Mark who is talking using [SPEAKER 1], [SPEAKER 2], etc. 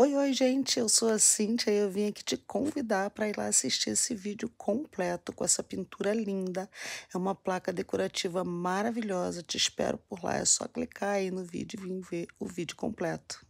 [SPEAKER 1] Oi, oi, gente, eu sou a Cíntia e eu vim aqui te convidar para ir lá assistir esse vídeo completo com essa pintura linda. É uma placa decorativa maravilhosa, te espero por lá, é só clicar aí no vídeo e vir ver o vídeo completo.